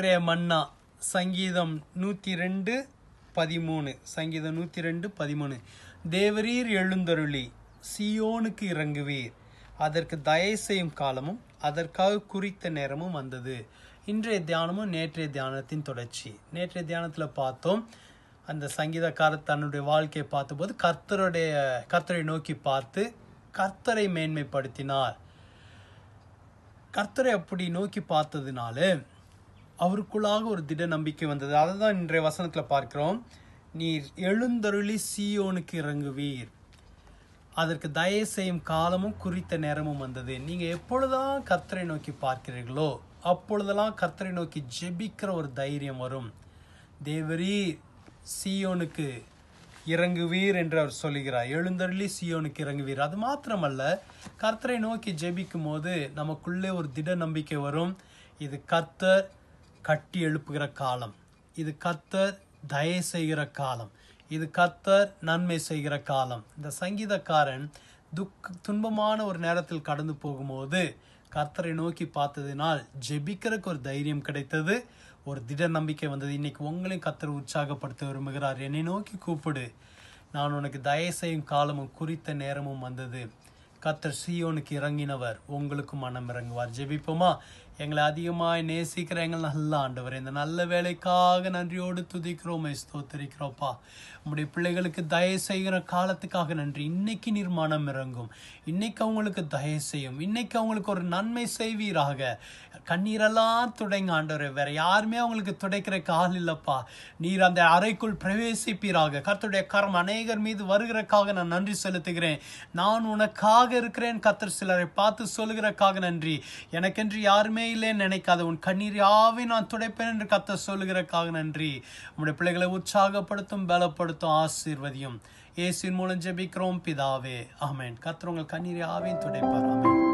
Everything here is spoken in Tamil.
இன்றைய மன்னா சங்கீதம் நூற்றி ரெண்டு பதிமூணு சங்கீதம் நூற்றி ரெண்டு பதிமூணு தேவரீர் எழுந்தருளி சியோனுக்கு இறங்குவீர் அதற்கு தயை செய்யும் காலமும் அதற்காக குறித்த நேரமும் வந்தது இன்றைய தியானமும் நேற்றைய தியானத்தின் தொடர்ச்சி நேற்றைய தியானத்தில் பார்த்தோம் அந்த சங்கீதக்காரர் தன்னுடைய வாழ்க்கையை பார்த்தபோது கர்த்தருடைய கர்த்தரை நோக்கி பார்த்து கர்த்தரை மேன்மைப்படுத்தினார் கர்த்தரை அப்படி நோக்கி பார்த்ததுனால அவருக்குள்ளாக ஒரு திட நம்பிக்கை வந்தது அதை தான் இன்றைய வசனத்தில் பார்க்கிறோம் நீர் எழுந்தருளி சியோனுக்கு இறங்குவீர் அதற்கு தயவு செய்யும் காலமும் குறித்த நேரமும் வந்தது நீங்கள் எப்பொழுதான் கர்த்தரை நோக்கி பார்க்கிறீர்களோ அப்பொழுதெல்லாம் கர்த்தரை நோக்கி ஜெபிக்கிற ஒரு தைரியம் வரும் தேவரி சியோனுக்கு இறங்குவீர் என்று அவர் சொல்லுகிறார் எழுந்தருளி சியோனுக்கு இறங்குவீர் அது மாத்திரமல்ல கர்த்தரை நோக்கி ஜெபிக்கும் போது நமக்குள்ளே ஒரு திட நம்பிக்கை வரும் இது கர்த்தர் கட்டி எழுப்புகிற காலம் இது கத்தர் தயவு செய்கிற காலம் இது கத்தர் நன்மை செய்கிற காலம் இந்த சங்கீதக்காரன் துக் துன்பமான ஒரு நேரத்தில் கடந்து போகும்போது கர்த்தரை நோக்கி பார்த்ததினால் ஜெபிக்கிறதுக்கு ஒரு தைரியம் கிடைத்தது ஒரு திட நம்பிக்கை வந்தது இன்னைக்கு உங்களையும் கத்தர் உற்சாகப்படுத்த விரும்புகிறார் என்னை நோக்கி கூப்பிடு நான் உனக்கு தயவு செய்யும் காலமும் குறித்த நேரமும் வந்தது கத்தர் சியோனுக்கு இறங்கினவர் உங்களுக்கும் மனம் இறங்குவார் ஜெபிப்போமா எங்களை அதிகமாக நேசிக்கிற எங்கள் நல்ல ஆண்டவர் இந்த நல்ல வேலைக்காக நன்றியோடு துதிக்கிறோம் ஸ்தோத்தரிக்கிறோப்பா உங்களுடைய பிள்ளைகளுக்கு தயவு செய்கிற காலத்துக்காக நன்றி இன்னைக்கு நிர்மாணம் இறங்கும் இன்னைக்கு அவங்களுக்கு தயவு செய்யும் இன்னைக்கு அவங்களுக்கு ஒரு நன்மை செய்வீராக கண்ணீரெல்லாம் துடைங்க ஆண்டவர் வேற யாருமே அவங்களுக்கு துடைக்கிற கால் இல்லைப்பா நீர் அந்த அறைக்குள் பிரவேசிப்பீராக கர்த்தருடைய கரம் அநேகர் மீது வருகிறக்காக நான் நன்றி செலுத்துகிறேன் நான் உனக்காக இருக்கிறேன் கர்த்தர் சிலரை பார்த்து சொல்லுகிறக்காக நன்றி எனக்கென்று யாருமே உண்மையிலே நினைக்காத உன் யாவை நான் துடைப்பேன் என்று கத்த சொல்லுகிறக்காக நன்றி உங்களுடைய பிள்ளைகளை உற்சாகப்படுத்தும் பலப்படுத்தும் ஆசீர்வதியும் ஏசின் மூலம் ஜெபிக்கிறோம் பிதாவே ஆமேன் கத்துறவங்க யாவையும் துடைப்பார் ஆமேன்